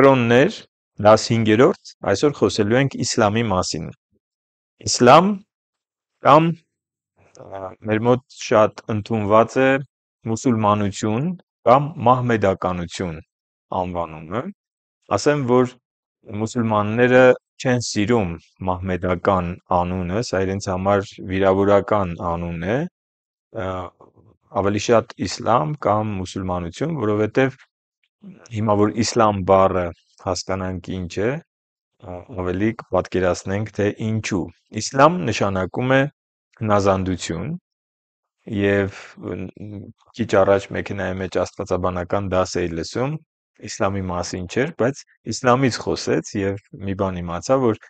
Կրոններ 15-րդ այսօր խոսելու ենք իսլամի մասին։ Իսլամ կամ մեր մոտ շատ ընդունված է մուսուլմանություն կամ մահմեդականություն անվանումը։ Ասեմ, որ մուսուլմանները չեն սիրում մահմեդական անունը, սա իրենց համար վիրավորական անուն է, ավելի շատ իսլամ կամ մուսուլմանություն, որովհետև հիմա որ իսլամ բառը հասկանանք ինչ է, ավելի կպատկերացնենք թե ինչու։ Իսլամ նշանակում է հնազանդություն եւ քիչ առաջ մեքենայի մեջ աստվածաբանական դաս էի լսում իսլամի մասին չէր, բայց իսլամից խոսեց եւ մի բան իմացա, որ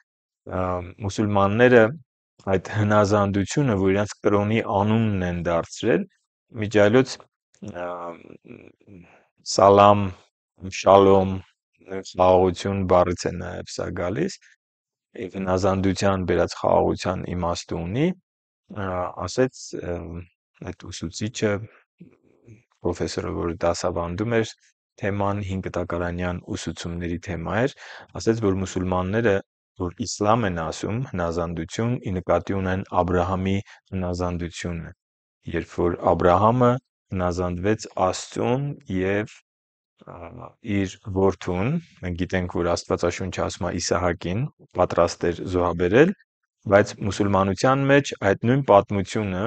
մուսուլմանները այդ հնազանդությունը, որ իրենց կրոնի անունն են դարձրել, միջայլոց Սալամ, շալոմ, խաղաղություն բառից է նաև սա գալիս եւ հնազանդության բերած խաղաղության իմաստը ունի, ասեց այդ ուսուցիչը պրոֆեսորը, որը դասավանդում էր թեման 5 կտակարանյան ուսուցումների թեմա էր, ասեց, որ մուսուլմանները, որ իսլամ են ասում, հնազանդություն, ի նկատի ունեն Աբրահամի հնազանդությունը, երբ որ Աբրահամը հնազանդվեց Աստծուն եւ իր որդուն, մենք գիտենք, որ Աստվածաշունչը ասում է Իսահակին, պատրաստ էր զոհաբերել, բայց մուսուլմանության մեջ այդ նույն պատմությունը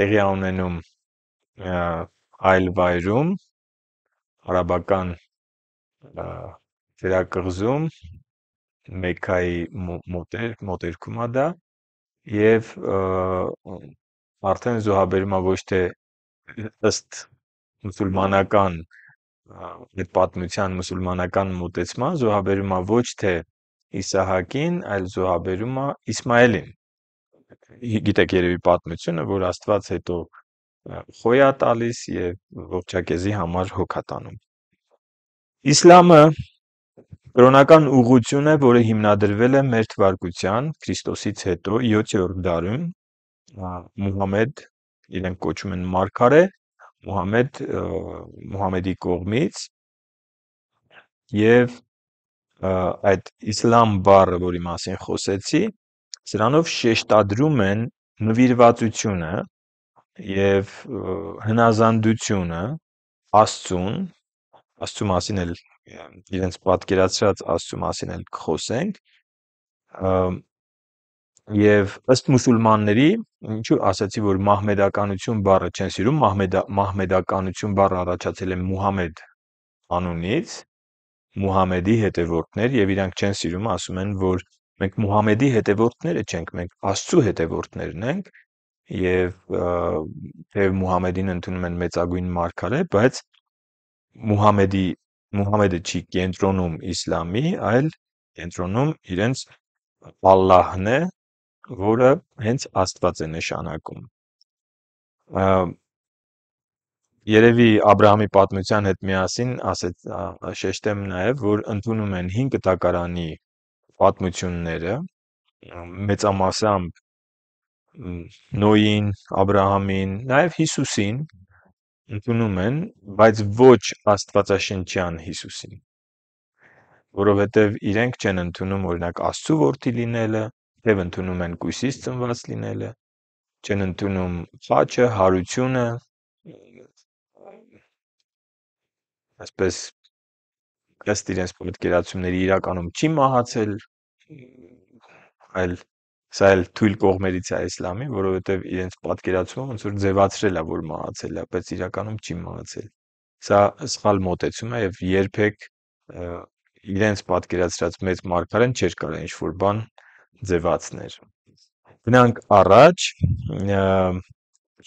տեղի ունենում այլ վայրում, արաբական ծերակղզում, Մեքայի մոտեր, մոտերքում է դա, եւ արդեն զոհաբերումա ոչ թե ըստ մուսուլմանական այդ պատմության մուսուլմանական մոտեցման զոհաբերում է ոչ թե Իսահակին, այլ զոհաբերում է Իսմայելին։ Գիտեք երևի պատմությունը, որ Աստված հետո խոյա տալիս եւ ողջակեզի համար հոգա տանում։ Իսլամը Կրոնական ուղություն է, որը հիմնադրվել է մեր թվարկության Քրիստոսից հետո 7-րդ դարում Մուհամեդ իրենք կոչում են Մարգարե Մուհամեդ Մուհամեդի կողմից եւ այդ իսլամ բառը, որի մասին խոսեցի, սրանով շեշտադրում են նվիրվածությունը եւ հնազանդությունը Աստծուն, Աստծո մասին էլ իրենց պատկերացրած Աստծո մասին էլ կխոսենք, եւ ըստ մուսուլմանների ինչու ասացի, որ մահմեդականություն բառը չեն սիրում, մահմեդա մահմեդականություն բառը առաջացել է Մուհամեդ անունից, Մուհամեդի հետևորդներ եւ իրանք չեն սիրում, ասում են, որ մենք Մուհամեդի հետևորդները չենք, մենք Աստծո հետևորդներն ենք եւ եւ Մուհամեդին ընդունում են մեծագույն մարգարե, բայց Մուհամեդի Մուհամեդը չի կենտրոնում իսլամի, այլ կենտրոնում իրենց Ալլահն է որը հենց Աստված է նշանակում։ Երևի Աբ รา համի պատմության հետ միասին ասեց շեշտեմ նաև, որ ընդունում են 5 կտակարանի պատմությունները մեծամասամբ Նոյին, Աբ รา համին, նաև Հիսուսին ընդունում են, բայց ոչ Աստվածաշնչյան Հիսուսին, որովհետև իրենք չեն ընդունում օրինակ Աստծու որդի լինելը, Եվ ընդունում են կույսից ծնված լինելը, չեն ընդունում խաչը, հարությունը, այսպես ըստ իրենց պատկերացումների իրականում չի մահացել, այլ սա էլ թույլ կողմերից է իսլամի, որովհետև իրենց պատկերացումը ոնց որ ձևացրել է, որ մահացել է, բայց իրականում չի մահացել։ Սա սխալ մոտեցում է եւ երբեք իրենց պատկերացրած մեծ մարգարեն չէր կարող ինչ որ բան ձևացներ։ Գնանք առաջ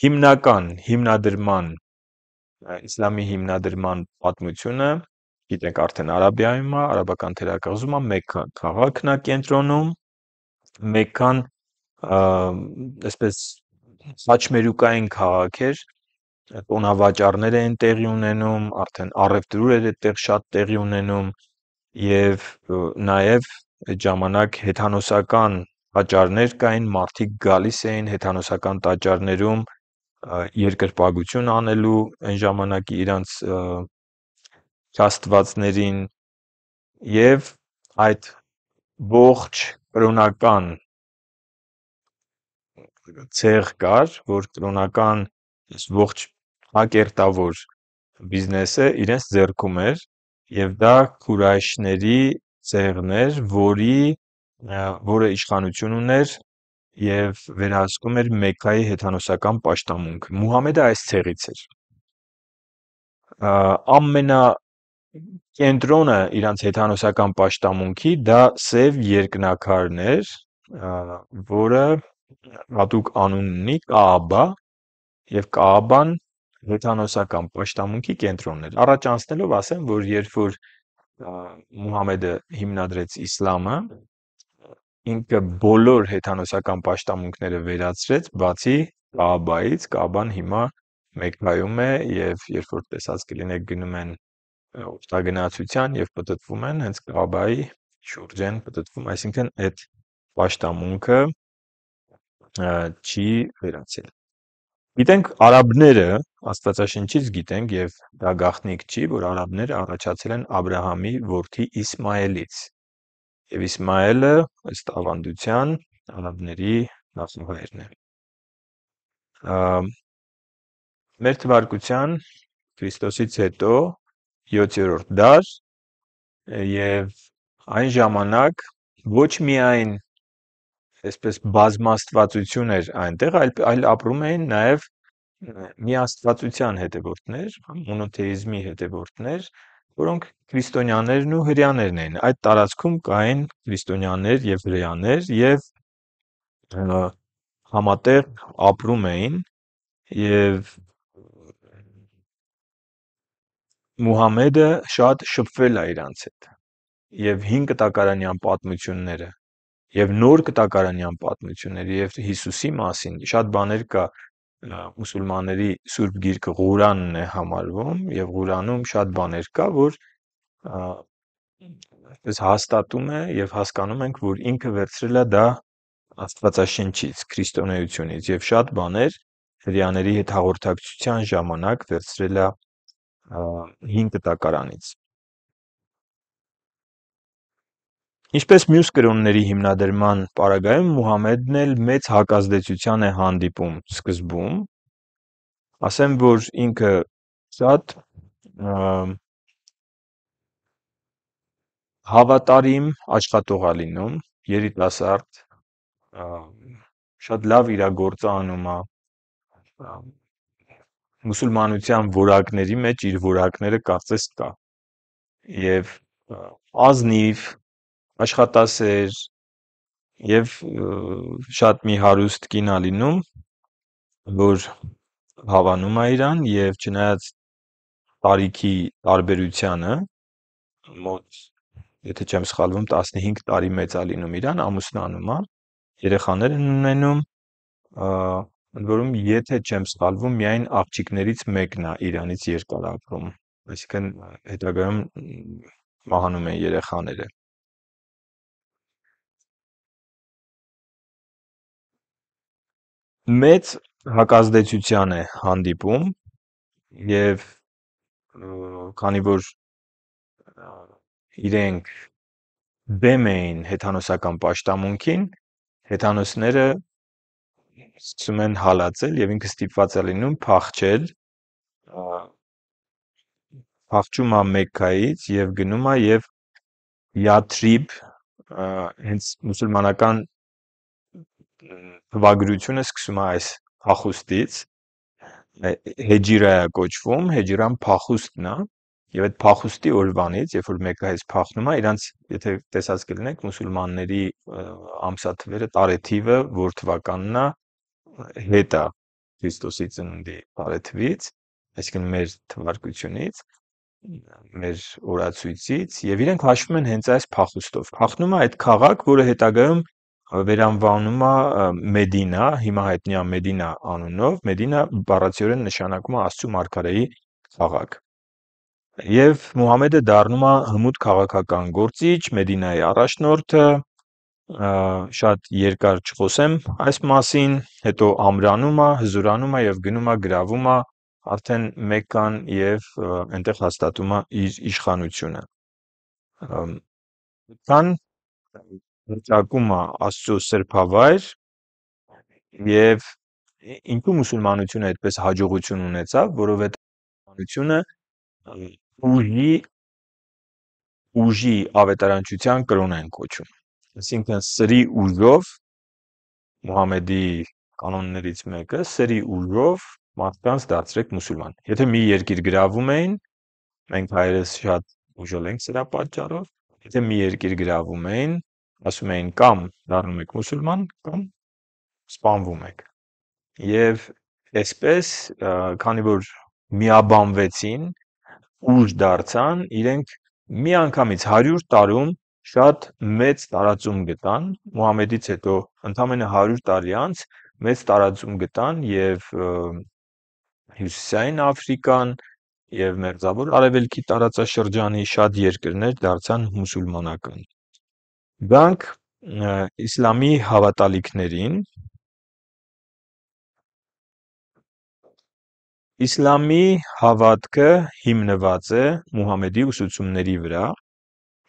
հիմնական հիմնադրման իսլամի հիմնադրման պատմությունը գիտենք արդեն Արաբիայում է, արաբական թերակղզում է, Մեքքա քաղաքն է կենտրոնում։ Մեքքան այսպես սաչմերուկային քաղաք էր, տոնավաճառներ էին տեղի ունենում, արդեն առևտուրեր էր այդտեղ շատ տեղի ունենում եւ նաեւ այդ ժամանակ հեթանոսական տաճարներ կային, մարդիկ գալիս էին հեթանոսական տաճարներում երկրպագություն անելու այն ժամանակի իրանց աստվածներին եւ այդ ողջ կրոնական ցեղ կար, որ կրոնական ողջ ակերտավոր բիզնեսը իրենց ձեռքում էր եւ դա քուրայշների ցեղներ, որի որը իշխանություն ուներ եւ վերահսկում էր Մեքքայի հեթանոսական պաշտամունքը։ Մուհամեդը այս ցեղից էր։ Ամենա կենտրոնը իրանց հեթանոսական պաշտամունքի դա Սև երկնակարն էր, որը հատուկ անուն ունի Կաաբա եւ Կաաբան հեթանոսական պաշտամունքի կենտրոնն էր։ Առաջ անցնելով ասեմ, որ երբ որ Մուհամեդը հիմնադրեց իսլամը, ինքը բոլոր հեթանոսական պաշտամունքները վերացրեց, բացի Կաաբայից, Կաաբան հիմա մեկնայում է եւ երբ որ տեսած կլինեք գնում են օգտագնացության եւ պատտվում են հենց Կաաբայի շուրջեն պատտվում, այսինքն այդ պաշտամունքը չի վերացել։ Գիտենք արաբները, Աստվածաշնչից գիտենք եւ դա գաղտնիք չի, որ արաբները առաջացել են Աբ รา համի որդի Իսմայելից։ Եվ Իսմայելը ըստ ավանդության արաբների նախնուհերն է։ Մեր թվարկության Քրիստոսից հետո 7-րդ դար եւ այն ժամանակ ոչ միայն այսպես բազմաստվածություն էր այնտեղ, այլ այլ ապրում էին նաև միաստվածության հետևորդներ, մոնոթեիզմի հետևորդներ, որոնք քրիստոնյաներն ու հрьяաներն էին։ Այդ տարածքում կային քրիստոնյաներ եւ հрьяաներ եւ համատեղ ապրում էին եւ Մուհամեդը շատ շփվել է իրանց հետ։ Եվ 5 տակարանյան պատմությունները եւ նոր կտակարանյան պատմությունների եւ Հիսուսի մասին շատ բաներ կա մուսուլմանների սուրբ գիրքը Ղուրանն է համարվում եւ Ղուրանում շատ բաներ կա որ այս հաստատում է եւ հասկանում ենք որ ինքը վերցրել է դա աստվածաշնչից քրիստոնեությունից եւ շատ բաներ հрьяաների հետ հաղորդակցության ժամանակ վերցրել է հին կտակարանից Ինչպես մյուս կրոնների հիմնադրման պարագայում Մուհամեդն էլ մեծ հակազդեցության է հանդիպում սկզբում։ Ասեմ, որ ինքը շատ հավատարիմ աշխատող է լինում, երիտասարդ, շատ լավ իր գործը անում է, մուսուլմանության որակների մեջ իր որակները կարծես կա։ Եվ ազնիվ աշխատասեր եւ շատ մի հարուստ կին ա լինում, որ հավանում ա իրան եւ չնայած տարիքի տարբերությանը մոտ եթե չեմ սխալվում 15 տարի մեծ ա լինում իրան, ամուսնանում ա, երեխաներ են ունենում, ընդ որում եթե չեմ սխալվում, միայն աղջիկներից մեկն ա իրանից երկար ապրում, այսինքն հետագայում մահանում են երեխաները։ մեծ հակազդեցության է հանդիպում եւ քանի որ իրենք դեմ էին հեթանոսական պաշտամունքին, հեթանոսները սկսում են հալածել եւ ինքը ստիպված է լինում փախչել փախչում է Մեքքայից եւ գնում է եւ Յաթրիբ հենց մուսուլմանական վագրությունը սկսում է այս փախուստից հեջիրա է կոչվում, հեջիրան փախուստն է, եւ այդ փախուստի օրվանից, երբ որ մեկը այս փախնում է, իրանց եթե տեսած կլինեք մուսուլմանների ամսաթվերը, տարեթիվը, որ թվականն է, հետա Քրիստոսի ծնունդի տարեթվից, այսինքն մեր թվարկությունից մեր օրացույցից եւ իրենք հաշվում են հենց այս փախուստով։ Փախնում է այդ քաղաք, որը հետագայում վերանվանումը Մեդինա, հիմա հայտնի է Մեդինա անունով, Մեդինա բառացիորեն նշանակում է Աստծու մարգարեի քաղաք։ Եվ Մուհամեդը դառնում է հմուտ քաղաքական գործիչ, Մեդինայի առաջնորդը, շատ երկար չխոսեմ այս մասին, հետո ամրանում է, հզորանում է եւ գնում է գրավում է արդեն Մեկկան եւ այնտեղ հաստատում է իր իշխանությունը։ Քան վիճակում է Աստծո սրբավայր եւ ինչու մուսուլմանությունը այդպես հաջողություն ունեցավ, որովհետեւ մուսուլմանությունը ուժի ուժի ավետարանչության կրոն են կոչում։ Այսինքն սրի ուժով Մուհամեդի կանոններից մեկը սրի ուժով մարդկանց դարձրեք մուսուլման։ Եթե մի երկիր գրավում էին, մենք հայերս շատ ուժել ենք սրա պատճառով, եթե մի երկիր գրավում էին, ասում էին կամ դառնում եք մուսուլման կամ սպանվում եք եւ այսպես քանի որ միաբանվեցին ուժ դարձան իրենք միանգամից 100 տարում շատ մեծ տարածում գտան Մուհամեդից հետո ընդամենը 100 տարի անց մեծ տարածում գտան եւ հյուսիսային Աֆրիկան եւ մերձավոր արևելքի տարածաշրջանի շատ երկրներ դարձան մուսուլմանական Դրանք իսլամի հավատալիքներին Իսլամի հավատքը հիմնված է Մուհամեդի ուսուցումների վրա։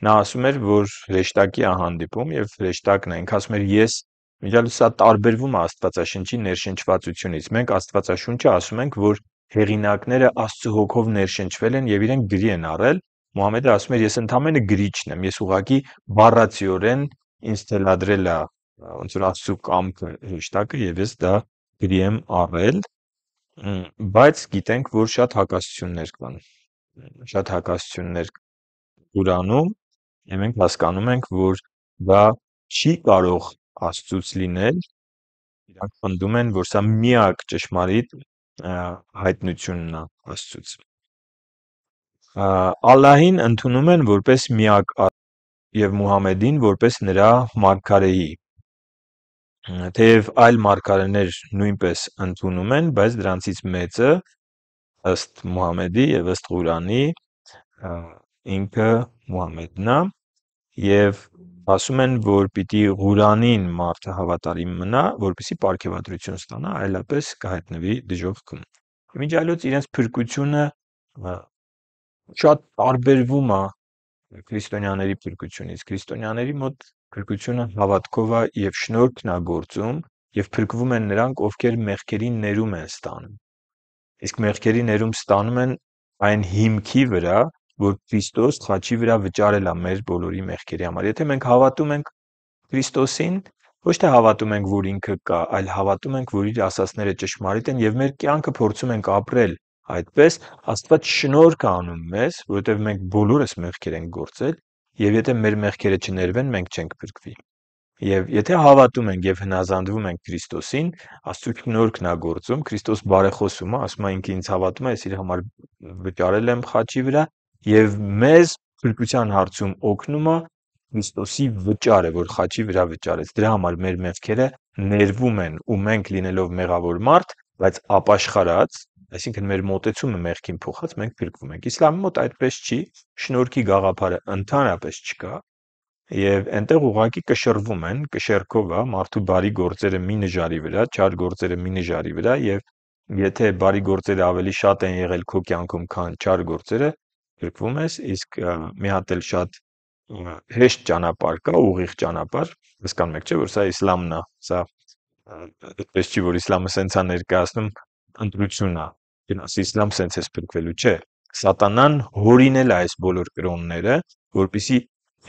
Նա ասում էր, որ հրեշտակի ահանդիպում եւ հրեշտակն է, ինք ասում էր ես միջալ սա տարբերվում է Աստվածաշնչի ներշնչվածությունից։ Մենք Աստվածաշունչը ասում ենք, որ հեղինակները Աստծո հոգով ներշնչվել են եւ իրենք գրի են առել, Մուհամեդը ասում էր ես ընդամենը գրիչն եմ, ես ուղակի բառացիորեն ինձ թելադրել է ոնց որ աստծու կամքը հեշտակը եւ ես դա գրի եմ առել, բայց գիտենք, որ շատ հակասություններ կան։ Շատ հակասություններ Ղուրանում եւ մենք հասկանում ենք, որ դա չի կարող աստծուց լինել։ Իրանք պնդում են, որ սա միակ ճշմարիտ հայտնությունն է աստծուց։ Ալլահին ընդունում են որպես միակ եւ Մուհամեդին որպես նրա մարգարեի։ Թեև այլ մարգարեներ նույնպես ընդունում են, բայց դրանցից մեծը ըստ Մուհամեդի եւ ըստ Ղուրանի ինքը Մուհամեդն է եւ ասում են, որ պիտի Ղուրանին մարդը հավատարիմ մնա, որպիսի ապարքեվատրություն ստանա, այլապես կհայտնվի դժոխքում։ Մինչ այլոց իրենց փրկությունը շատ տարբերվում է քրիստոնյաների փրկությունից։ Քրիստոնյաների մոտ փրկությունը հավատքով է եւ շնորհքն է գործում եւ փրկվում են նրանք, ովքեր մեղքերի ներում են ստանում։ Իսկ մեղքերի ներում ստանում են այն հիմքի վրա, որ Քրիստոս խաչի վրա վճարել է մեր բոլորի մեղքերի համար։ Եթե մենք հավատում ենք Քրիստոսին, ոչ թե հավատում ենք, որ ինքը կա, այլ հավատում ենք, որ իր ասածները ճշմարիտ են եւ մեր կյանքը փորձում ենք ապրել Այդպես Աստված շնորհք է անում մեզ, որովհետև մենք բոլորս մեղքեր ենք գործել, եւ եթե մեր մեղքերը չներվեն, մենք չենք փրկվի։ Եվ եթե հավատում ենք եւ հնազանդվում ենք Քրիստոսին, Աստծո շնորհքն է գործում, Քրիստոս բարեխոսում է, ասում է ինքը ինձ հավատում է, ես իր համար վճարել եմ խաչի վրա եւ մեզ փրկության հարցում օգնում է Քրիստոսի վճարը, որ խաչի վրա վճարեց։ Դրա համար մեր մեղքերը ներվում են ու մենք լինելով մեղավոր մարդ բայց ապաշխարած, այսինքն մեր մտածումը մեղքին փոխած մենք փրկվում ենք։ Իսլամի մոտ այդպես չի, շնորհքի գաղափարը ընդհանրապես չկա։ Եվ այնտեղ ուղակի կշռվում են, կշերքով է մարդու բարի գործերը մի նժարի վրա, չար գործերը մի նժարի վրա եւ եթե բարի գործերը ավելի շատ են եղել քո կյանքում, քան չար գործերը, փրկվում ես, իսկ մի հատ էլ շատ հեշտ ճանապարհ կա, ուղիղ ճանապարհ, հսկան մեկ չէ, որ սա իսլամն է, սա այդպես չի որ իսլամը սենց է ներկայացնում ընտրությունն է գնաս իսլամ սենց է սփրկվելու չէ սատանան հորինել է այս բոլոր կրոնները որպիսի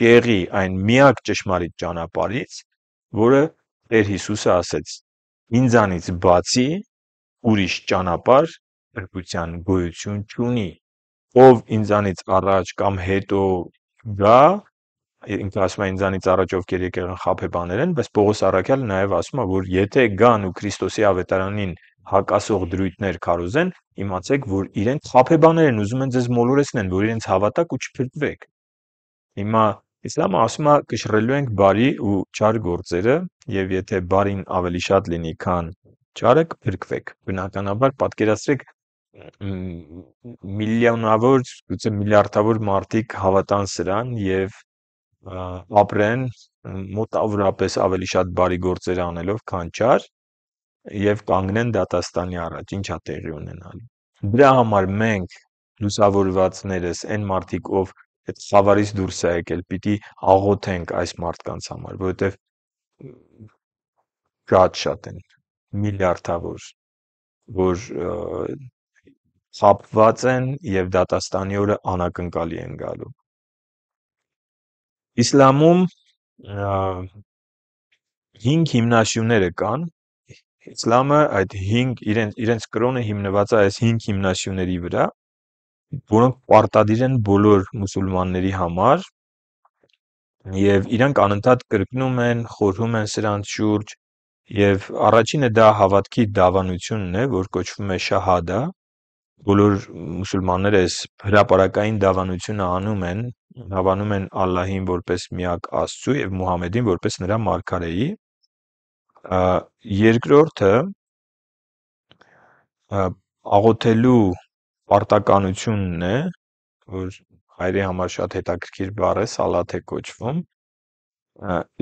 եղի այն միակ ճշմարիտ ճանապարից որը Տեր Հիսուսը ասեց ինձանից բացի ուրիշ ճանապար փրկության գոյություն չունի ով ինձանից առաջ կամ հետո գա ինքը ասում է ինձանից առաջ ովքեր եկել են խափեբաներ են, բայց Պողոս Արաքյալը նաև ասում է, որ եթե գան ու Քրիստոսի ավետարանին հակասող դրույթներ քարոզեն, իմացեք, որ իրենք խափեբաներ են, ուզում են ձեզ մոլորեցնեն, որ իրենց հավատակ ու չփրկվեք։ Հիմա Իսլամը ասում է կշռելու ենք բարի ու չար գործերը, եւ եթե բարին ավելի շատ լինի, քան չարը կփրկվեք։ Բնականաբար պատկերացրեք միլիոնավոր, գուցե միլիարդավոր մարդիկ հավատան սրան եւ ապրեն մոտավորապես ավելի շատ բարի գործեր անելով, քան չար, եւ կանգնեն դատաստանի առաջ, ինչա տեղի ունենալու։ Դրա համար մենք լուսավորվածներս, այն մարդիկ, ով այդ խավարից դուրս է եկել, պիտի աղոթենք այս մարդկանց համար, որովհետեւ շատ-շատ են միլիարդավոր որ խապված են եւ դատաստանի օրը անակնկալի են գալու Իսլամում 5 հիմնաշյունները կան։ Իսլամը այդ 5 իրենց իրենց կրոնը հիմնված է այս 5 հիմնաշյունների վրա, որոնք պարտադիր են բոլոր մուսուլմանների համար եւ իրանք անընդհատ կրկնում են, խորհում են սրանց շուրջ եւ առաջինը դա հավատքի դավանությունն է, որ կոչվում է շահադա, բոլոր մուսուլմանները այս հրաապարակային դավանությունը անում են, հավանում են Ալլահին որպես միակ Աստծու եւ Մուհամեդին որպես նրա մարգարեի։ Երկրորդը աղոթելու պարտականությունն է, որ հայերի համար շատ հետաքրքիր բառ է սալաթ է կոչվում։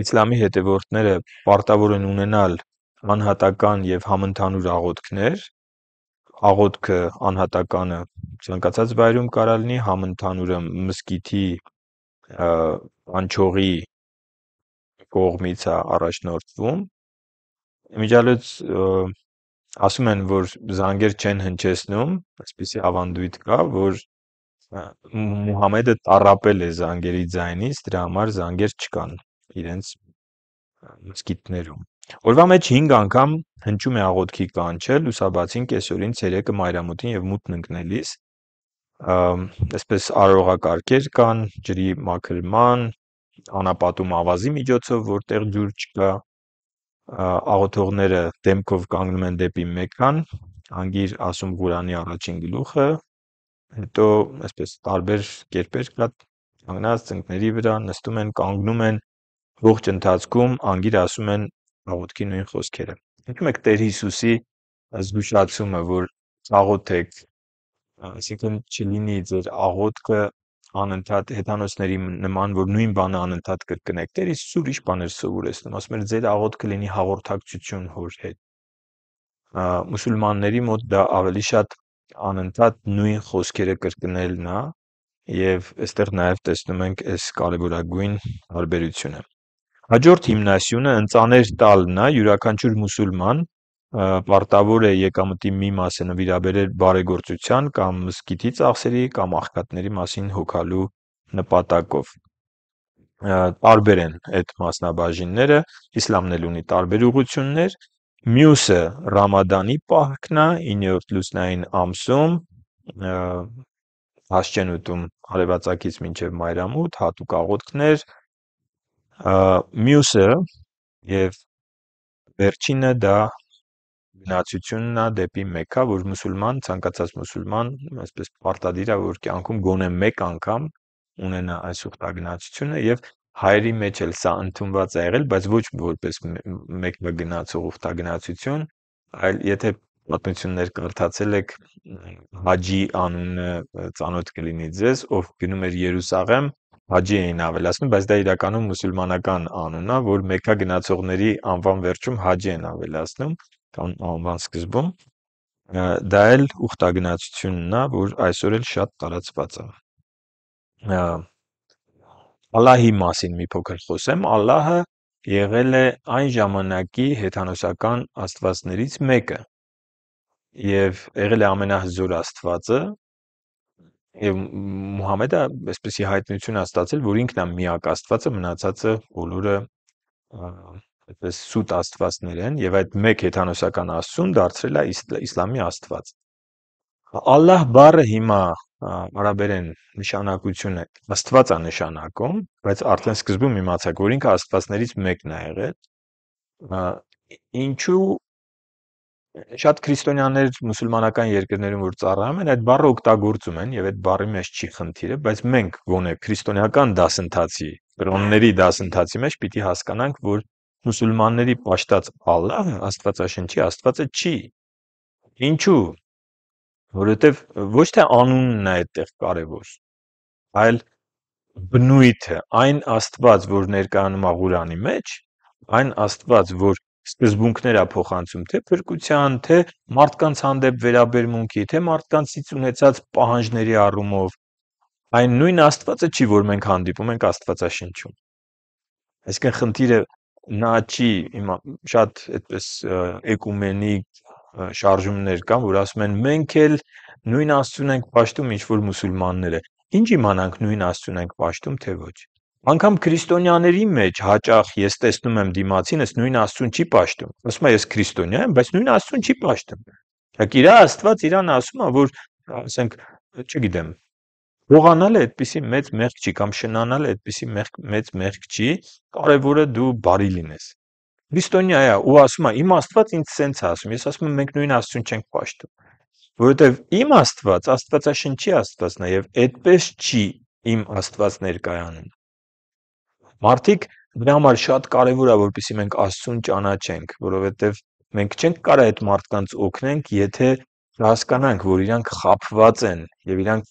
Իսլամի հետևորդները պարտավոր են ունենալ անհատական եւ համընդհանուր աղոթքներ, աղոթքը անհատականը ցանկացած վայրում կարա լինի, համընդհանուրը մզկիթի անչողի կողմից է առաջնորդվում։ Միջալոց ասում են, որ զանգեր չեն հնչեցնում, այսպիսի ավանդույթ կա, որ Մուհամեդը տարապել է զանգերի ձայնից, դրա համար զանգեր չկան իրենց մզկիթներում։ Օրվա մեջ 5 անգամ հնչում է աղոթքի կանչը, լուսաբացին, կեսօրին, ցերեկը, մայրամուտին եւ մութն ընկնելիս։ Այսպես արողակարգեր կան, ջրի մաքրման, անապատում ավազի միջոցով, որտեղ ջուր չկա, աղոթողները դեմքով կանգնում են դեպի մեկան, հանգիր ասում Ղուրանի առաջին գլուխը, հետո այսպես տարբեր կերպեր կա կանգնած ծնկների վրա նստում են, կանգնում են ողջ ընթացքում անգիր ասում են աղոթքի նույն խոսքերը։ Ինչու՞ եք Տեր Հիսուսի զգուշացումը, որ աղոթեք, այսինքն չլինի ձեր աղոթքը անընդհատ հեթանոսների նման, որ նույն բանը անընդհատ կրկնեք։ Տեր Հիսուսը ուրիշ բաներ սովորեցնում, ասում էր ձեր աղոթքը լինի հաղորդակցություն Հոր հետ։ Մուսուլմանների մոտ դա ավելի շատ անընդհատ նույն խոսքերը կրկնելն է, եւ այստեղ նաեւ տեսնում ենք այս կարևորագույն տարբերությունը։ Հաջորդ հիմնասյունը ընծաներ տալն է յուրաքանչյուր մուսուլման պարտավոր է եկամտի մի մասը նվիրաբերել բարեգործության կամ մսկիթի ծախսերի կամ աղքատների մասին հոգալու նպատակով տարբեր են այդ մասնաբաժինները իսլամն էլ ունի տարբեր ուղություններ մյուսը ռամադանի պահքն է 9-րդ լուսնային ամսում հաշճենուտում արևածագից մինչև մայրամուտ հատուկ աղոթքներ Մյուսը եւ վերջինը դա գնացությունն է դեպի մեկա, որ մուսուլման, ցանկացած մուսուլման, այսպես պարտադիր է, որ կյանքում գոնե մեկ անգամ ունենա այս ուխտագնացությունը եւ հայերի մեջ էլ սա ընդունված է եղել, բայց ոչ որպես մեկ մգնացող ուխտագնացություն, այլ եթե պատմություններ կարդացել եք Հաջի անունը ծանոթ կլինի ձեզ, ով գնում էր Երուսաղեմ Հաջի էին ավելացնում, բայց դա իրականում մուսուլմանական անունն է, որ Մեքքա գնացողների անվան վերջում Հաջի են ավելացնում կամ անվան սկզբում։ Դա էլ ուխտագնացությունն է, որ այսօր էլ շատ տարածված է։ Ալլահի մասին մի փոքր խոսեմ։ Ալլահը եղել է այն ժամանակի հեթանոսական աստվածներից մեկը եւ եղել է ամենահզոր աստվածը Եվ Մուհամեդը այսպեսի հայտնություն ա ստացել, որ ինքն է միակ Աստվածը, մնացածը բոլորը այդպես սուտ աստվածներ են եւ այդ մեկ հեթանոսական Աստծուն դարձրել է իսլամի Աստված։ Ալլահ բառը հիմա արաբերեն նշանակությունը Աստված է նշանակում, բայց արդեն սկզբում իմացաք, որ ինքը Աստվածներից մեկն է եղել։ Ինչու շատ քրիստոնյաներ մուսուլմանական երկրներում որ ծառայում են, այդ բառը օգտագործում են եւ այդ բառի մեջ չի խնդիրը, բայց մենք գոնե քրիստոնեական դասընթացի, կրոնների դասընթացի մեջ պիտի հասկանանք, որ մուսուլմանների պաշտած Ալլահը Աստվածաշնչի Աստվածը չի։ Ինչու՞։ Որովհետեւ ոչ թե անունն է այդտեղ կարևոր, այլ բնույթը, այն Աստված, որ ներկայանում է Ղուրանի մեջ, այն Աստված, որ սկզբունքներ է փոխանցում, թե փրկության, թե մարդկանց հանդեպ վերաբերմունքի, թե մարդկանցից ունեցած պահանջների առումով։ Այն նույն Աստվածը չի, որ մենք հանդիպում ենք Աստվածաշնչում։ Այսինքն խնդիրը նա չի հիմա շատ այդպես էկումենիկ շարժումներ կան, որ ասում են մենք էլ նույն աստծուն ենք ճաշտում, ինչ որ մուսուլմանները։ Ինչ իմանանք նույն աստծուն ենք ճաշտում, թե ոչ։ Անկամ քրիստոնյաների մեջ հաճախ ես տեսնում եմ դիմացին, ես նույն Աստծուն չի ճաշտում։ Ասում է ես քրիստոնյա եմ, բայց նույն Աստծուն չի ճաշտում։ Իսկ իր Աստված իրան ասում է, որ ասենք, չգիտեմ, Հողանալը այդպիսի մեծ մեղք չի կամ շնանալը այդպիսի մեծ մեղք չի, կարևորը դու բարի լինես։ Քրիստոնյա է ու ասում է իմ Աստված ինձ սենց է ասում։ Ես ասում եմ մենք նույն Աստծուն չենք ճաշտում։ Որովհետև իմ Աստված Աստվածաշնչի Աստվածն է եւ այդպես չի իմ Աստված ներկայանում։ Մարդիկ դրա համար շատ կարևոր է, որպեսզի մենք Աստծուն ճանաչենք, որովհետև մենք չենք կարող այդ մարդկանց օգնենք, եթե հասկանանք, որ իրանք խափված են եւ իրանք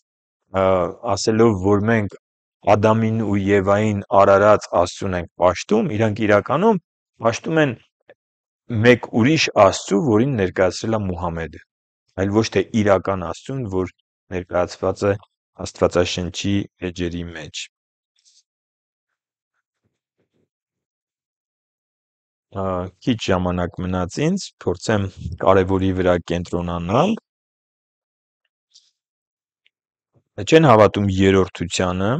ասելով, որ մենք Ադամին ու Եվային արարած Աստծուն ենք ճաշտում, իրանք իրականում ճաշտում են մեկ ուրիշ Աստծու, որին ներկայացրել է Մուհամեդը, այլ ոչ թե իրական Աստծուն, որ ներկայացված է Աստվածաշնչի էջերի մեջ։ քիչ ժամանակ մնաց ինձ, փորձեմ կարևորի վրա կենտրոնանալ։ Չեն հավատում երրորդությանը,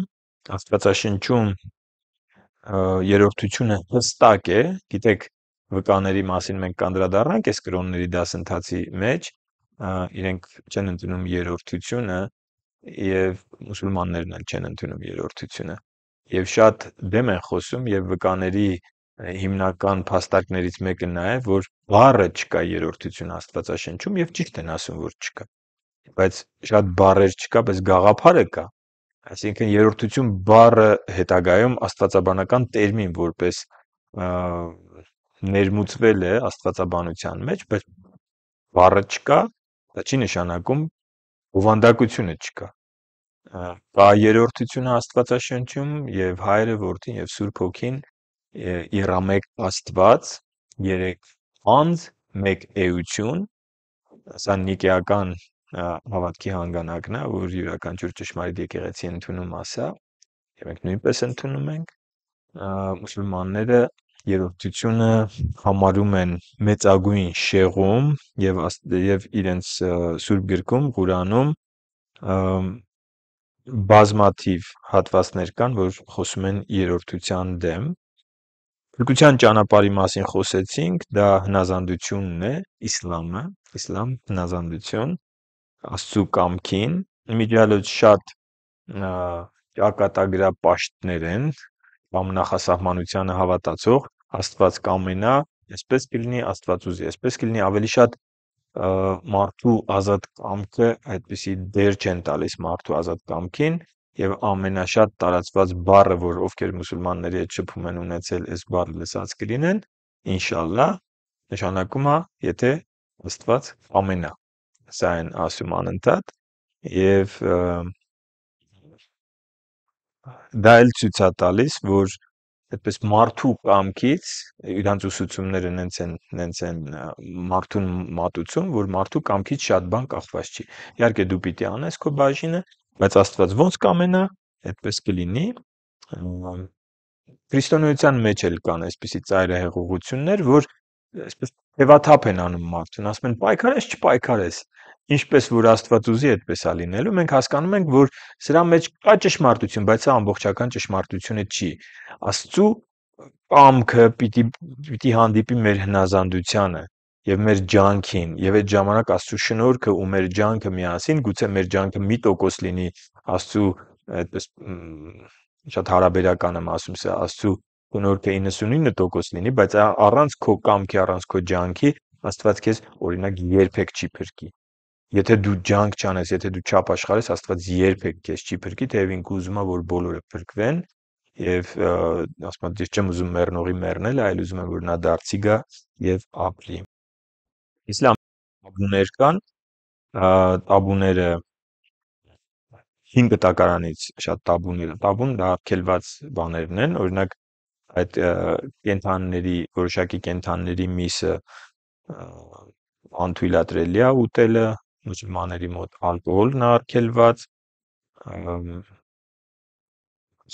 Աստվածաշնչում երրորդությունը հստակ է, գիտեք, վկաների մասին մենք կանդրադառնանք այս կրոնների դասընթացի մեջ, իրենք չեն ընդունում երրորդությունը եւ մուսուլմաններն էլ չեն ընդունում երրորդությունը։ Եվ շատ դեմ են խոսում եւ վկաների հիմնական փաստարկներից մեկը նա է, որ բառը չկա երրորդություն Աստվածաշնչում եւ ճիշտ են ասում, որ չկա։ Բայց շատ բառեր չկա, բայց գաղափարը կա։ Այսինքն երրորդություն բառը հետագայում աստվածաբանական տերմին որպես ներմուծվել է աստվածաբանության մեջ, բայց բառը չկա, դա չի նշանակում հովանդակությունը չկա կա երրորդությունը Աստվածաշնչում եւ Հայրը, Որդին եւ Սուրբ Հոգին Եռամեկ Աստված, 3 անձ, 1 էություն։ Սա նիկեական հավատքի հանգանակն է, որ յուրաքանչյուր ճշմարիտ եկեղեցին ընդունում ասա, եւ մենք նույնպես ընդունում ենք։ Մուսուլմանները երրորդությունը համարում են մեծագույն շեղում եւ եւ իրենց սուրբ գրքում Ղուրանում բազմաթիվ հատվածներ կան, որ խոսում են երրորդության դեմ Փրկության ճանապարհի մասին խոսեցինք, դա հնազանդությունն է, իսլամը, իսլամ հնազանդություն Աստծո կամքին։ Միջալոց շատ ճակատագրապաշտներ են, կամ նախասահմանությանը հավատացող Աստված կամենա, այսպես կլինի Աստված ուզի, այսպես կլինի ավելի շատ մարդու ազատ կամքը այդպիսի դեր չեն տալիս մարդու ազատ կամքին եւ ամենաշատ տարածված բառը, որ ովքեր մուսուլմանների հետ շփում են ունեցել, այս բառը լսած կլինեն, ինշալլա, նշանակում է, եթե Աստված ամենա։ Սա են ասում անընդհատ եւ դա էլ ցույց է տալիս, որ այդպես մարդու կամքից իրանց ուսուցումները նենց են նենց են մարդուն մատուցում, որ մարդու կամքից շատ բան կախված չի։ Իհարկե դու պիտի անես քո բաժինը, Բայց Աստված ո՞նց կամենա, այդպես կլինի։ Քրիստոնեության մեջ էլ կան այսպիսի ծայրահեղողություններ, որ այսպես թևաթափ են անում մարդուն, ասում են պայքարես, չպայքարես։ Ինչպես որ Աստված ուզի, այդպես է լինելու։ Մենք հասկանում ենք, որ սրա մեջ կա ճշմարտություն, բայց սա ամբողջական ճշմարտությունը չի։ Աստծու կամքը պիտի պիտի հանդիպի մեր հնազանդությանը եւ մեր ջանքին եւ այդ ժամանակ Աստծո շնորհքը ու մեր ջանքը միասին գուցե մեր ջանքը մի տոկոս լինի Աստծո այդպես շատ հարաբերական եմ ասում սա Աստծո շնորհքը 99% լինի բայց առանց քո կամքի առանց քո ջանքի Աստված քեզ օրինակ երբեք չի փրկի Եթե դու ջանք չանես, եթե դու չափ աշխարհես, Աստված երբեք քեզ չի փրկի, թեև ինքը ուզում է, որ բոլորը փրկվեն, եւ ասում եմ ես չեմ ուզում մեռնողի մեռնել, այլ ուզում եմ որ նա դարձի գա եւ ապրի իսլամ տաբուներ կան, տաբուները հին կտակարանից շատ տաբուներ, տաբուն դա արգելված բաներն են, օրինակ այդ կենթանների, որոշակի կենթանների միսը անթույլատրելի է ուտելը, մուսուլմաների մոտ ալկոհոլն է արգելված,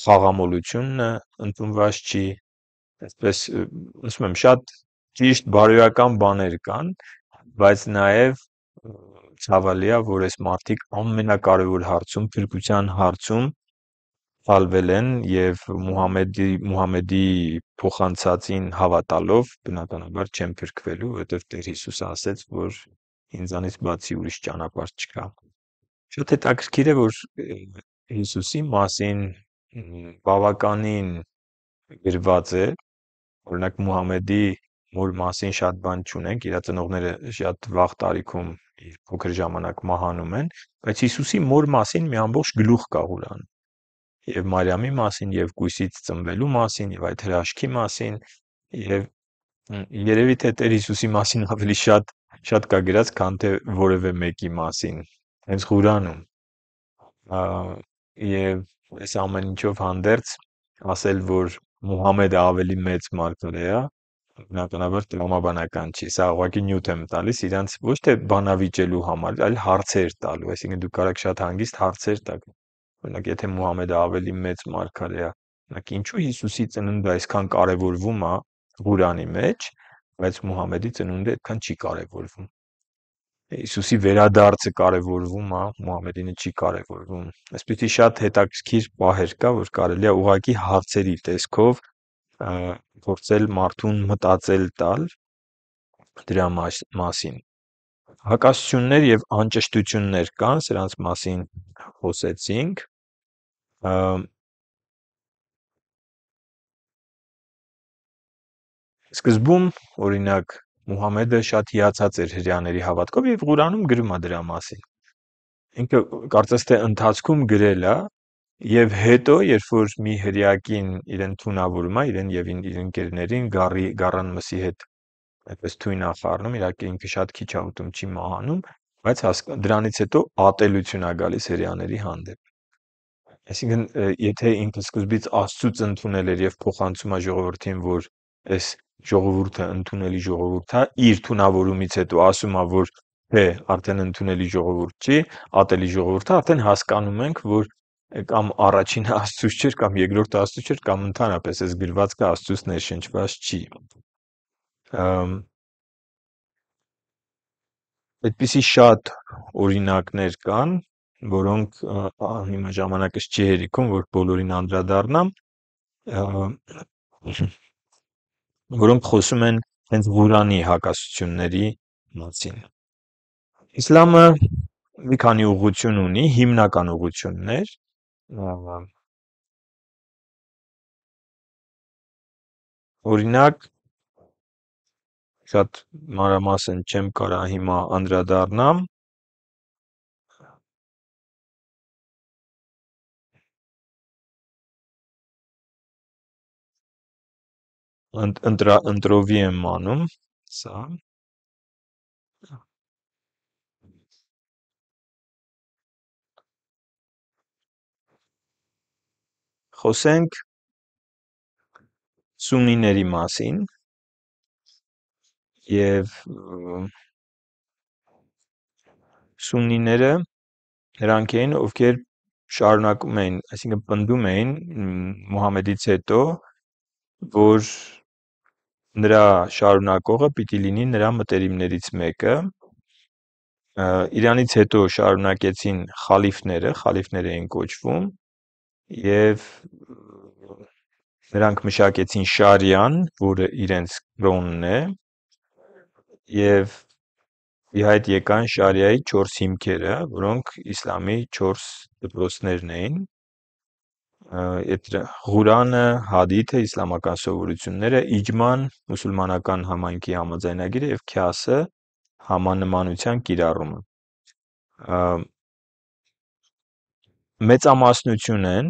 խաղամոլությունն ընդունված չի, այսպես, ասում եմ, շատ ճիշտ բարոյական բաներ կան, բայց նաև ցավալի է, որ այս մարդիկ ամենակարևոր հարցում, փրկության հարցում սալվել են եւ Մուհամեդի Մուհամեդի փոխանցածին հավատալով բնականաբար չեն փրկվելու, որովհետեւ Տեր Հիսուսը ասաց, որ ինձանից բացի ուրիշ ճանապարհ չկա։ Շատ հետաքրքիր է, որ Հիսուսի մասին բավականին գրված է, օրինակ Մուհամեդի որ մասին շատ բան չունենք, իր ծնողները շատ վաղ տարիքում իր փոքր ժամանակ մահանում են, բայց Հիսուսի մոր մասին մի ամբողջ գլուխ կա Ղուրանում։ Եվ Մարիամի մասին, եւ Կույսից ծնվելու մասին, եւ այդ հրաշքի մասին, եւ երևի թե Տեր Հիսուսի մասին ավելի շատ շատ կա գրած, քան թե որևէ մեկի մասին։ Հենց Ղուրանում։ Եվ այս ամեն ինչով հանդերձ ասել, որ Մուհամեդը ավելի մեծ մարգարե է, հա, բնականաբար տրամաբանական չի։ Սա ուղղակի նյութ եմ տալիս իրանց ոչ թե բանավիճելու համար, այլ հարցեր տալու, այսինքն դու կարող ես շատ հանգիստ հարցեր տալ։ Օրինակ, եթե Մուհամեդը ավելի մեծ մարգարե է, օրինակ ինչու Հիսուսի ծնունդը այսքան կարևորվում է Ղուրանի մեջ, բայց Մուհամեդի ծնունդը այդքան չի կարևորվում։ Հիսուսի վերադարձը կարևորվում է, Մուհամեդինը չի կարևորվում։ Այսպեսի շատ հետաքրքիր պահեր կա, որ կարելի է ուղղակի հարցերի տեսքով փորձել մարդուն մտածել տալ դրա մասին։ Հակասություններ եւ անճշտություններ կան, սրանց մասին խոսեցինք։ Սկզբում օրինակ Մուհամեդը շատ հիացած էր հрьяաների հավատքով եւ Ղուրանում գրում է դրա մասին։ Ինքը կարծես թե ընթացքում գրել է, Եվ հետո, երբ որ մի հրեակին իրեն թունավորում է, իրեն եւ իր ընկերներին գառի գառան մսի հետ այդպես թույն ախառնում, իհարկե ինքը շատ քիչ է ուտում, չի մահանում, բայց դրանից հետո ատելություն է գալիս հրեաների հանդեպ։ Այսինքն, եթե ինքը սկզբից Աստծուց ընդունել էր եւ փոխանցում է ժողովրդին, որ այս ժողովուրդը ընդունելի ժողովուրդ է, իր թունավորումից հետո ասում է, որ թե արդեն ընդունելի ժողովուրդ չի, ատելի ժողովուրդ է, արդեն հասկանում ենք, որ կամ առաջինը աստծուց չէր, կամ երկրորդը աստծուց չէր, կամ ընդհանրապես այս գրվածքը աստծուց ներշնչված չի։ Այդպիսի շատ օրինակներ կան, որոնք հիմա ժամանակս չի հերիքում, որ բոլորին անդրադառնամ, որոնք խոսում են հենց Ղուրանի հակասությունների մասին։ Իսլամը մի քանի ուղություն ունի, հիմնական ուղություններ, Ահա։ Օրինակ շատ մանրամասն չեմ կարա հիմա անդրադառնամ ընտրովի եմ անում սա։ խոսենք սուննիների մասին եւ սուննիները նրանք էին, ովքեր շարունակում էին, այսինքն պնդում էին Մուհամեդից հետո, որ նրա շարունակողը պիտի լինի նրա մտերիմներից մեկը, Իրանից հետո շարունակեցին խալիֆները, խալիֆներ էին կոչվում, եւ նրանք մշակեցին Շարյան, որը իրենց կրոնն է, եւ իհայտ եկան Շարիայի 4 հիմքերը, որոնք իսլամի 4 դպրոցներն էին։ Այդ Ղուրանը, հադիթը, իսլամական սովորությունները, իջման, մուսուլմանական համայնքի համաձայնագիրը եւ քյասը, համանմանության կիրառումը մեծամասնություն են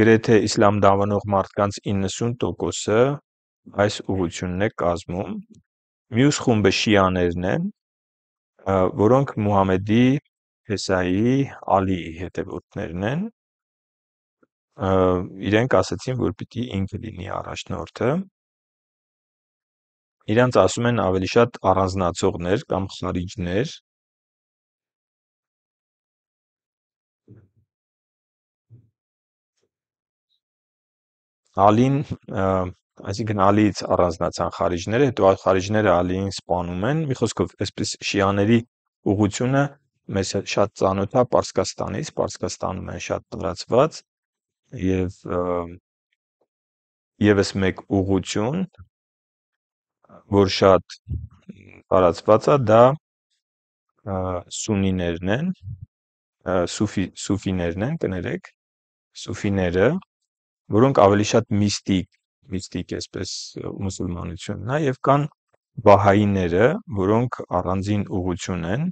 գրեթե իսլամ դավանող մարդկանց 90%-ը այս ուղությունն է կազմում։ Մյուս խումբը շիաներն են, որոնք Մուհամեդի, Հեսայի, Ալիի հետևորդներն են։ Իրենք ասացին, որ պիտի ինքը լինի առաջնորդը։ Իրանց ասում են ավելի շատ առանձնացողներ կամ խարիջներ, ալին, այսինքն ալիից առանձնացան խարիջները, հետո այդ խարիջները ալիին սպանում են։ Մի խոսքով, այսպես շիաների ուղությունը մեզ շատ ծանոթ է Պարսկաստանից, Պարսկաստանում են շատ տարածված եւ եւս մեկ ուղություն, որ շատ տարածված է, դա սունիներն են, սուֆի սուֆիներն են, կներեք, սուֆիները, որոնք ավելի շատ միստիկ, միստիկ այսպես մուսուլմանությունն է եւ կան բահայիները, որոնք առանձին ուղություն են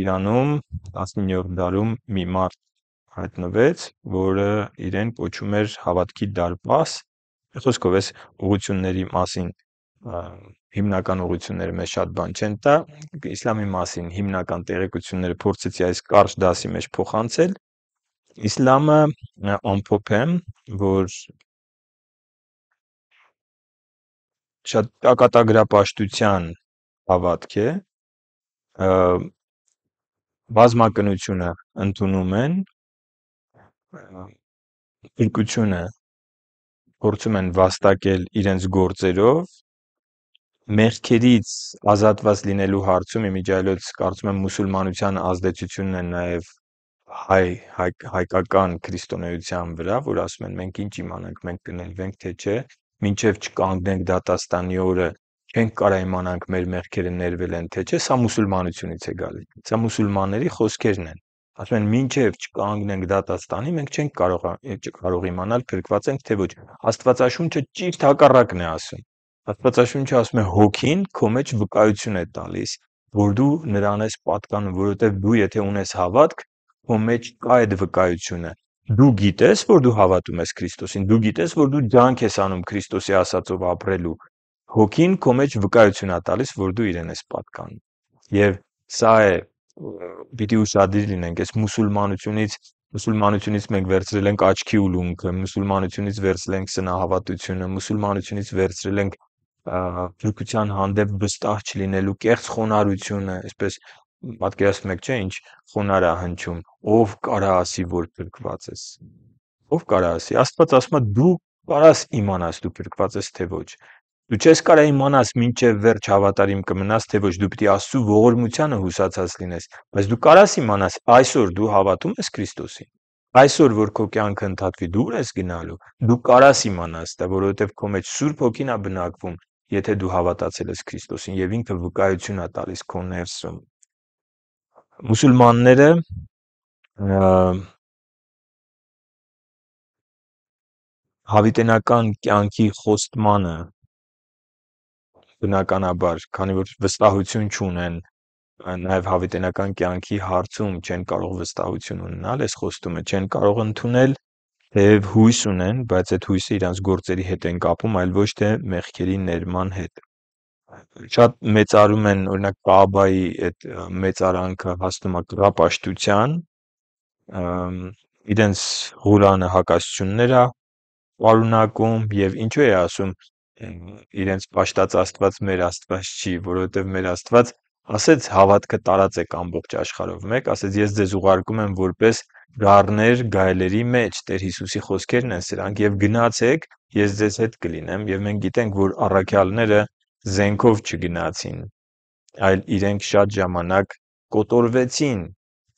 Իրանում 19-րդ դարում մի մարդ հայտնվեց, որը իրեն կոչում էր հավատքի դարպաս։ Խոսքով էս ուղությունների մասին հիմնական ուղությունները մեզ շատ բան չեն տա։ Իսլամի մասին հիմնական տեղեկությունները փորձեցի այս կարճ դասի մեջ փոխանցել, Իսլամը ամփոփ է, որ շատ ճակատագրապաշտության հավատք է։ ը, Բազմակնությունը ընդունում են, ը, փրկությունը փորձում են վաստակել իրենց գործերով։ Մեղքերից ազատված լինելու հարցում, իմիջիայլոց կարծում եմ մուսուլմանության ազդեցությունն է նաև հայ հայ հայկական քրիստոնեության վրա, որ ասում են մենք ինչ իմանանք, մենք կներվենք, թե չէ, մինչև չկանգնենք դատաստանի օրը, չենք կարա իմանանք մեր մեղքերը ներվել են, թե չէ, սա մուսուլմանությունից է գալիս։ Սա մուսուլմանների խոսքերն են։ Ասում են մինչև չկանգնենք դատաստանի, մենք չենք կարող կարող իմանալ փրկված ենք թե ոչ։ Աստվածաշունչը ճիշտ հակառակն է ասում։ Աստվածաշունչը ասում է հոգին քո մեջ վկայություն է տալիս, որ դու նրան ես պատկանում, որովհետև դու եթե ունես հավատք, քո մեջ կա այդ վկայությունը։ Դու գիտես, որ դու հավատում ես Քրիստոսին, դու գիտես, որ դու ջանք ես անում Քրիստոսի ասածով ապրելու։ Հոգին քո մեջ վկայություն է տալիս, որ դու իրեն ես պատկանում։ Եվ սա է պիտի ուրախadir լինենք այս մուսուլմանությունից մուսուլմանությունից մենք վերցրել ենք աչքի ուլունքը, մուսուլմանությունից վերցրել ենք սնահավատությունը, մուսուլմանությունից վերցրել ենք փրկության հանդեպ վստահ չլինելու կեղծ խոնարհությունը, այսպես պատկերացնում եք, չէ՞, ինչ խոնար է հնչում։ Ով կարա ասի, որ փրկված ես։ Ով կարա ասի։ Աստված ասում է՝ դու կարաս իմանաս, դու փրկված ես թե ոչ։ Դու չես կարա իմանաս մինչև վերջ հավատարիմ կմնաս, թե ոչ դու պիտի Աստծո ողորմությանը հուսացած լինես, բայց դու կարաս իմանաս այսօր դու հավատում ես Քրիստոսին։ Այսօր որ քո կյանքը ընդհատվի դու ուր ես գնալու, դու կարաս իմանաս դա, որովհետև քո մեջ Սուրբ Հոգին է բնակվում, եթե դու հավատացել ես Քրիստոսին եւ ինքը վկայություն է տալիս քո ներսում մուսուլմանները հավիտենական կյանքի խոստմանը բնականաբար, քանի որ վստահություն չունեն նաև հավիտենական կյանքի հարցում չեն կարող վստահություն ունենալ այս խոստումը, չեն կարող ընդունել, թեև հույս ունեն, բայց այդ հույսը իրենց գործերի հետ են կապում, այլ ոչ թե մեղքերի ներման հետ։ Շատ մեծարում են, օրինակ, Կաաբայի այդ մեծարանքը հասնում է կռապաշտության, ըմ, իրենց Ղուրանը հակասություններ ա պարունակում եւ ինչու է ասում իրենց պաշտած Աստված մեր Աստված չի, որովհետեւ մեր Աստված ասեց հավատքը տարածեք ամբողջ աշխարհով։ Մեկ ասեց ես ձեզ ուղարկում եմ որպես գառներ գայելերի մեջ, Տեր Հիսուսի խոսքերն են սրանք եւ գնացեք, ես ձեզ հետ կլինեմ եւ մենք գիտենք, որ առաքյալները զենքով չգնացին, այլ իրենք շատ ժամանակ կոտորվեցին,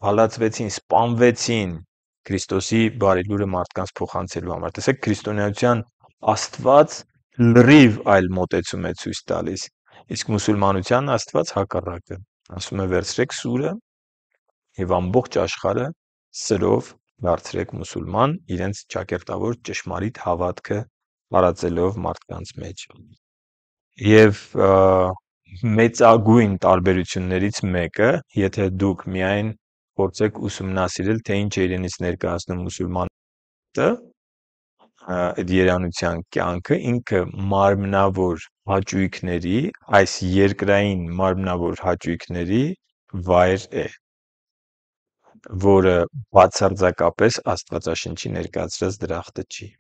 հալածվեցին, սպանվեցին Քրիստոսի բարի լուրը մարդկանց փոխանցելու համար։ Տեսեք, քրիստոնեական Աստված լրիվ այլ մոտեցում է ցույց տալիս, իսկ մուսուլմանության Աստված հակառակը։ Ասում է վերցրեք սուրը եւ ամբողջ աշխարհը սրով դարձրեք մուսուլման, իրենց ճակերտավոր ճշմարիտ հավատքը տարածելով մարդկանց մեջ։ Եվ մեծագույն տարբերություններից մեկը, եթե դուք միայն փորձեք ուսումնասիրել, թե ինչ է իրենից ներկայացնում մուսուլմանը, այդ երանության կյանքը ինքը մարմնավոր հաճույքների, այս երկրային մարմնավոր հաճույքների վայր է, որը բացարձակապես Աստվածաշնչի ներկայացրած դրախտը չի։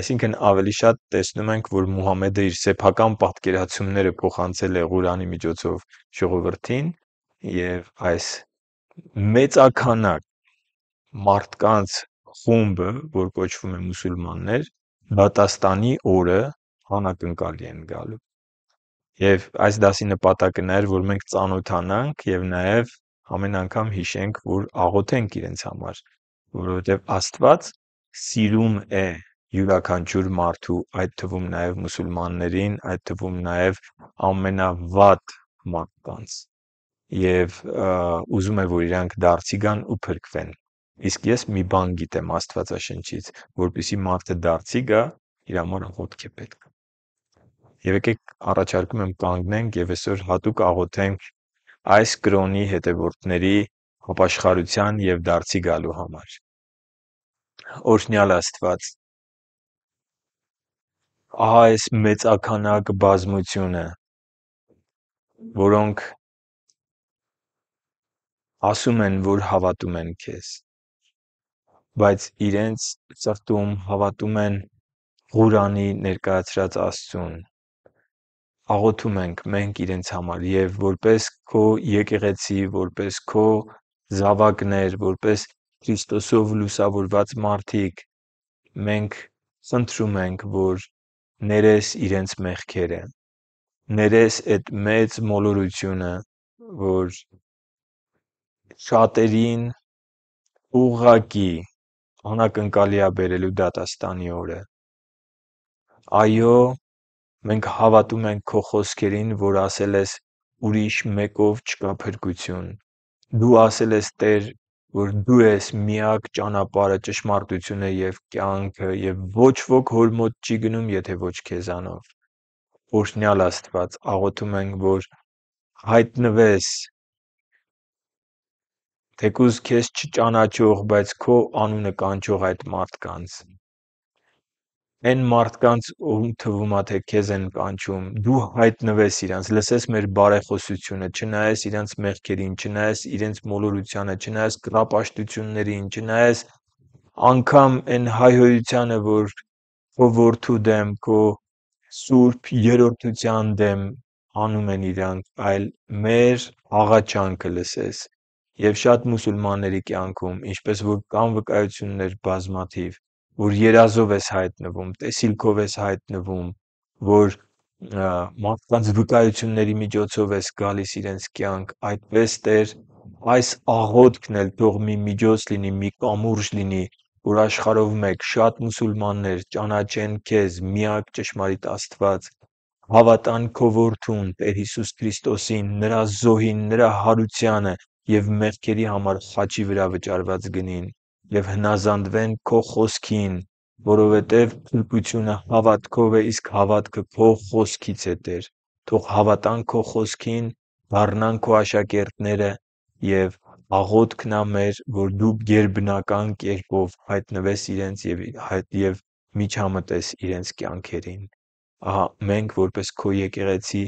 Այսինքն ավելի շատ տեսնում ենք, որ Մուհամեդը իր սեփական պատկերացումները փոխանցել է Ղուրանի միջոցով ժողովրդին եւ այս մեծականակ մարդկանց խումբը, որ կոչվում է մուսուլմաններ, դատաստանի օրը անակնկալի են գալու։ Եվ այս դասի նպատակը նա էր, որ մենք ծանոթանանք եւ նաեւ ամեն անգամ հիշենք, որ աղոթենք իրենց համար, որովհետեւ Աստված սիրում է յուրաքանչյուր մարդու, այդ թվում նաև մուսուլմաններին, այդ թվում նաև ամենավատ մարդկանց։ Եվ ուզում է, որ իրանք դարձի գան ու փրկվեն։ Իսկ ես մի բան գիտեմ Աստվածաշնչից, որպիսի մարդը դարձի գա, իր համար աղոթք է պետք։ Եվ եկեք առաջարկում եմ կանգնենք եւ այսօր հատուկ աղոթենք այս կրոնի հետևորդների հապաշխարության եւ դարձի գալու համար։ Օրհնյալ Աստված, ահա այս մեծաքանակ բազմությունը, որոնք ասում են, որ հավատում են քեզ, բայց իրենց սրտում հավատում են Ղուրանի ներկայացրած Աստծուն։ Աղոթում ենք մենք իրենց համար եւ որպես քո եկեղեցի, որպես քո զավակներ, որպես Քրիստոսով լուսավորված մարդիկ, մենք խնդրում ենք, որ ներես իրենց մեղքերը, ներես այդ մեծ մոլորությունը, որ շատերին ուղակի անակնկալիա բերելու դատաստանի օրը։ Այո, մենք հավատում ենք քո խոսքերին, որ ասել ես ուրիշ մեկով չկա փրկություն։ Դու ասել ես Տեր, որ դու ես միակ ճանապարհը, ճշմարտությունը եւ կյանքը եւ ոչ ոք հոր մոտ չի գնում, եթե ոչ քեզանով։ Օրհնյալ Աստված, աղոթում ենք, որ հայտնվես թեկուզ քեզ չճանաչող, բայց քո անունը կանչող այդ մարդկանց։ Այն մարդկանց, ում թվում ա, թե քեզ են կանչում, դու հայտնվես իրանց, լսես մեր բարեխոսությունը, չնայես իրանց մեղքերին, չնայես իրենց մոլորությանը, չնայես կռապաշտություններին, չնայես անգամ այն հայհոյությանը, որ քո որդու դեմ, քո սուրբ երրորդության դեմ անում են իրանք, այլ մեր աղաչանքը լսես։ Եվ շատ մուսուլմանների կյանքում, ինչպես որ կան վկայություններ բազմաթիվ, որ երազով ես հայտնվում, տեսիլքով ես հայտնվում, որ մարդկանց վկայությունների միջոցով ես գալիս իրենց կյանք, այդպես Տեր, այս աղոթքն էլ թող մի միջոց լինի, մի կամուրջ լինի, որ աշխարհով մեկ շատ մուսուլմաններ ճանաչեն քեզ, միակ ճշմարիտ Աստված, հավատան քո որդուն, Տեր Հիսուս Քրիստոսին, նրա զոհին, նրա հարությանը եւ մեղքերի համար խաչի վրա վճարված գնին եւ հնազանդվեն քո խոսքին, որովհետեւ փրկությունը հավատքով է, իսկ հավատքը քո խոսքից է, Տեր։ Թող հավատան քո խոսքին, բառնան քո աշակերտները եւ աղոթքն ամեր, որ դու ģերբնական կերպով հայտնվես իրենց եւ հայտ եւ միջամտես իրենց կյանքերին։ Ահա մենք որպես քո եկեղեցի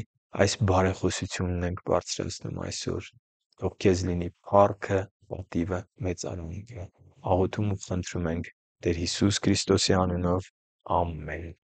այս բարեխոսությունն ենք բարձրացնում այսօր։ Թող քեզ լինի փառքը, պատիվը մեծանում աղոթում ու խնդրում ենք Տեր Հիսուս Քրիստոսի անունով։ Ամեն։